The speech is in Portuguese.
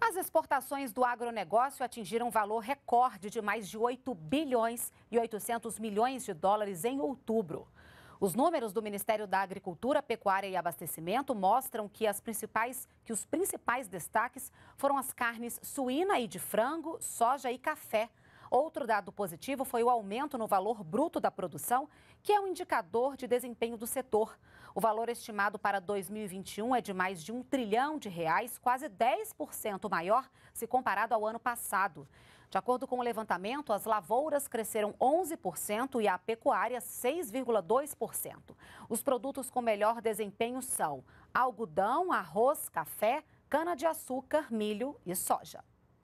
As exportações do agronegócio atingiram um valor recorde de mais de 8 bilhões e 800 milhões de dólares em outubro. Os números do Ministério da Agricultura, Pecuária e Abastecimento mostram que, as principais, que os principais destaques foram as carnes suína e de frango, soja e café. Outro dado positivo foi o aumento no valor bruto da produção, que é um indicador de desempenho do setor. O valor estimado para 2021 é de mais de um trilhão de reais, quase 10% maior se comparado ao ano passado. De acordo com o levantamento, as lavouras cresceram 11% e a pecuária 6,2%. Os produtos com melhor desempenho são algodão, arroz, café, cana-de-açúcar, milho e soja.